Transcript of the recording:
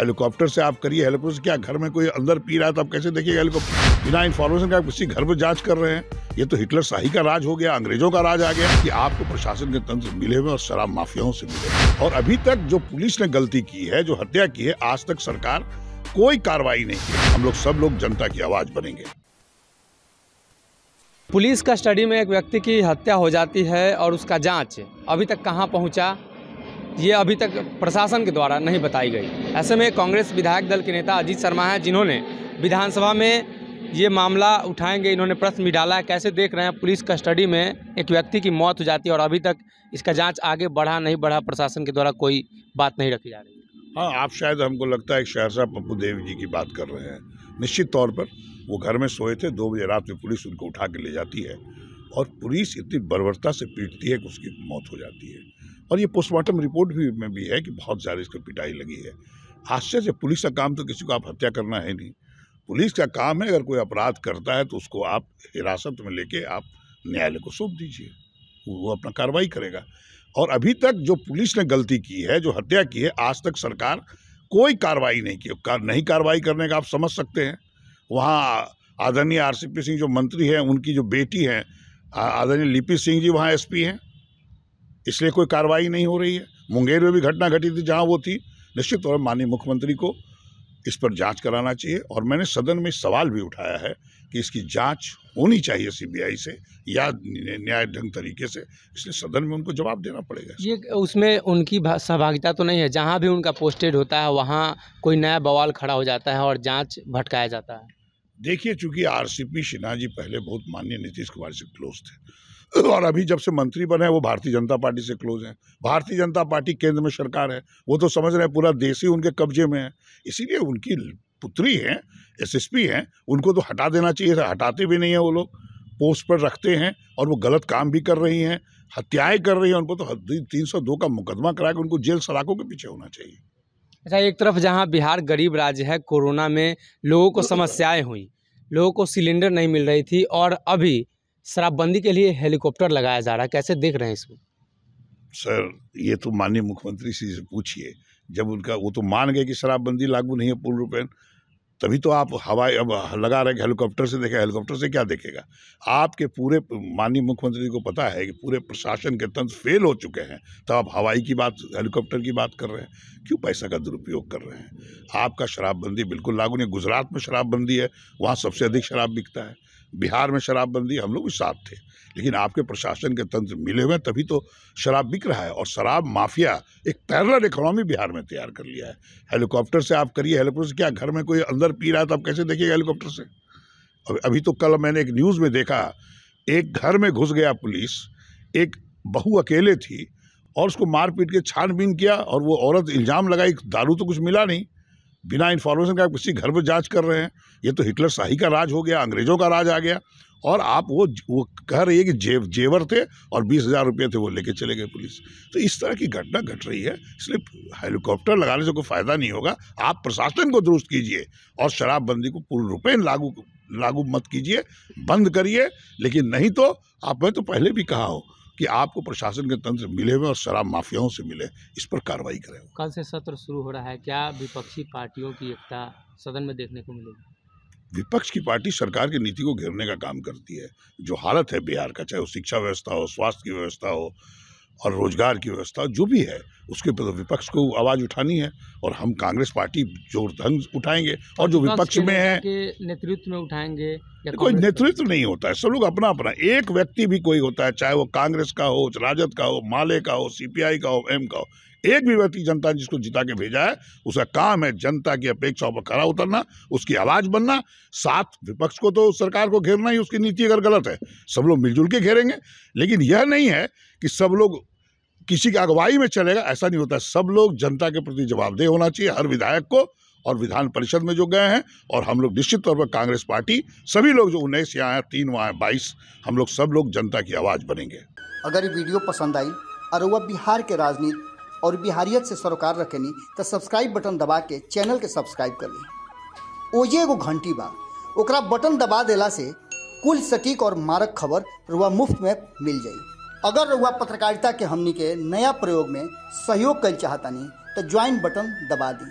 helicopter से आप करिए हेलीकॉप्टर से क्या घर में कोई अंदर पी रहा है तो आप कैसे देखिएगा हेलीकॉप्टर बिना इन्फॉर्मेशन का किसी घर पर जांच कर रहे हैं ये तो हिटलर शाही का राज हो गया अंग्रेजों का राज आ गया कि आपको प्रशासन के तंत्र मिले हुए और शराब माफियाओं से मिले और अभी तक जो पुलिस ने गलती की है जो हत्या की है आज तक सरकार कोई कार्रवाई नहीं की हम लोग सब लोग जनता की आवाज बनेंगे पुलिस कस्टडी में एक व्यक्ति की हत्या हो जाती है और उसका जांच अभी तक कहां पहुंचा ये अभी तक प्रशासन के द्वारा नहीं बताई गई ऐसे में कांग्रेस विधायक दल के नेता अजीत शर्मा हैं जिन्होंने विधानसभा में ये मामला उठाएंगे इन्होंने प्रश्न भी डाला है कैसे देख रहे हैं पुलिस कस्टडी में एक व्यक्ति की मौत हो जाती है और अभी तक इसका जांच आगे बढ़ा नहीं बढ़ा प्रशासन के द्वारा कोई बात नहीं रखी जा रही हाँ आप शायद हमको लगता है सहरसा पप्पू देव जी की बात कर रहे हैं निश्चित तौर पर वो घर में सोए थे दो बजे रात में पुलिस उनको उठा के ले जाती है और पुलिस इतनी बर्बरता से पीटती है कि उसकी मौत हो जाती है और ये पोस्टमार्टम रिपोर्ट भी में भी है कि बहुत ज़्यादा इसको पिटाई लगी है आश्चर्य पुलिस का काम तो किसी को आप हत्या करना है नहीं पुलिस का काम है अगर कोई अपराध करता है तो उसको आप हिरासत में लेके आप न्यायालय को सौंप दीजिए वो अपना कार्रवाई करेगा और अभी तक जो पुलिस ने गलती की है जो हत्या की है आज तक सरकार कोई कार्रवाई नहीं की कार, नहीं कार्रवाई करने का आप समझ सकते हैं वहाँ आदरणीय आर सिंह जो मंत्री हैं उनकी जो बेटी हैं आदरणीय लिपि सिंह जी वहाँ एसपी हैं इसलिए कोई कार्रवाई नहीं हो रही है मुंगेर में भी घटना घटी थी जहाँ वो थी निश्चित तौर पर माननीय मुख्यमंत्री को इस पर जांच कराना चाहिए और मैंने सदन में सवाल भी उठाया है कि इसकी जांच होनी चाहिए सीबीआई से या न्याय ढंग तरीके से इसलिए सदन में उनको जवाब देना पड़ेगा ये उसमें उनकी सहभागिता तो नहीं है जहाँ भी उनका पोस्टेड होता है वहाँ कोई नया बवाल खड़ा हो जाता है और जाँच भटकाया जाता है देखिए चूंकि आरसीपी सिन्हा जी पहले बहुत माननीय नीतीश कुमार से क्लोज थे और अभी जब से मंत्री बने हैं वो भारतीय जनता पार्टी से क्लोज हैं भारतीय जनता पार्टी केंद्र में सरकार है वो तो समझ रहे हैं पूरा देश ही उनके कब्जे में है इसीलिए उनकी पुत्री हैं एसएसपी हैं उनको तो हटा देना चाहिए था हटाते भी नहीं हैं वो लोग पोस्ट पर रखते हैं और वो गलत काम भी कर रही हैं हत्याएं कर रही हैं उनको तो तीन सौ दो का मुकदमा करा के उनको जेल सलाखों के पीछे होना चाहिए अच्छा एक तरफ जहाँ बिहार गरीब राज्य है कोरोना में लोगों को समस्याएं हुई लोगों को सिलेंडर नहीं मिल रही थी और अभी शराबबंदी के लिए हेलीकॉप्टर लगाया जा रहा है कैसे देख रहे हैं इसको सर ये तो माननीय मुख्यमंत्री जी से पूछिए जब उनका वो तो मान गए कि शराबबंदी लागू नहीं है पूर्ण रूपेण तभी तो आप हवाई अब लगा रहे हेलीकॉप्टर से देखें हेलीकॉप्टर से क्या देखेगा आपके पूरे माननीय मुख्यमंत्री जी को पता है कि पूरे प्रशासन के तंत्र फेल हो चुके हैं तब आप हवाई की बात हेलीकॉप्टर की बात कर रहे हैं क्यों पैसा का दुरुपयोग कर रहे हैं आपका शराबबंदी बिल्कुल लागू नहीं गुजरात में शराबबंदी है वहाँ सबसे अधिक शराब बिकता है बिहार में शराबबंदी हम लोग भी साथ थे लेकिन आपके प्रशासन के तंत्र मिले हुए तभी तो शराब बिक रहा है और शराब माफिया एक पैरल इकोनॉमी बिहार में तैयार कर लिया है हेलीकॉप्टर से आप करिए हेलीकॉप्टर से क्या घर में कोई अंदर पी रहा है तो आप कैसे देखिएगा हेलीकॉप्टर से अब अभी तो कल मैंने एक न्यूज़ में देखा एक घर में घुस गया पुलिस एक बहू अकेले थी और उसको मार पीट के छानबीन किया और वो औरत इल्ज़ाम लगाई दारू तो कुछ मिला नहीं बिना इन्फॉर्मेशन का किसी घर पर जांच कर रहे हैं ये तो हिटलर शाही का राज हो गया अंग्रेज़ों का राज आ गया और आप वो वो कह रही है कि जेव जेवर थे और बीस हज़ार रुपये थे वो लेके चले गए पुलिस तो इस तरह की घटना घट गट रही है इसलिए हेलीकॉप्टर लगाने से कोई फ़ायदा नहीं होगा आप प्रशासन को दुरुस्त कीजिए और शराबबंदी को पूर्ण रूपये लागू लागू मत कीजिए बंद करिए लेकिन नहीं तो आपने तो पहले भी कहा हो कि आपको प्रशासन के तंत्र मिले हुए और शराब माफियाओं से मिले इस पर कार्रवाई करें कल से सत्र शुरू हो रहा है क्या विपक्षी पार्टियों की एकता सदन में देखने को मिलेगी विपक्ष की पार्टी सरकार की नीति को घेरने का काम करती है जो हालत है बिहार का चाहे वो शिक्षा व्यवस्था हो स्वास्थ्य की व्यवस्था हो और रोजगार की व्यवस्था जो भी है उसके ऊपर तो विपक्ष को आवाज़ उठानी है और हम कांग्रेस पार्टी जोर ढंग उठाएंगे और जो विपक्ष में है नेतृत्व में उठाएंगे कोई नेतृत्व नहीं होता है सब लोग अपना अपना एक व्यक्ति भी कोई होता है चाहे वो कांग्रेस का हो राजद का हो माले का हो सीपीआई का हो एम का हो एक भी व्यक्ति जनता ने जिसको जिता के भेजा है उसका काम है जनता की अपेक्षाओं पर खड़ा उतरना उसकी आवाज बनना साथ विपक्ष को तो सरकार को घेरना ही उसकी नीति अगर गलत है सब लोग मिलजुल के घेरेंगे लेकिन यह नहीं है कि सब लोग किसी की अगुवाई में चलेगा ऐसा नहीं होता सब लोग जनता के प्रति जवाबदेह होना चाहिए हर विधायक को और विधान परिषद में जो गए हैं और हम लोग निश्चित तौर पर कांग्रेस पार्टी सभी लोग जो उन्नीस यहाँ हैं तीन वहाँ हैं बाईस हम लोग सब लोग जनता की आवाज़ बनेंगे अगर ये वीडियो पसंद आई और वह बिहार के राजनीति और बिहारियत से सरोकार रखनी तो सब्सक्राइब बटन दबा के चैनल के सब्सक्राइब कर ली ओजे एगो घंटी बा ओकरा बटन दबा देला से कुल सटीक और मारक खबर रुआ मुफ्त में मिल जाए अगर रुआ पत्रकारिता के हमनी के नया प्रयोग में सहयोग कर चाहतानी तो ज्वाइन बटन दबा दी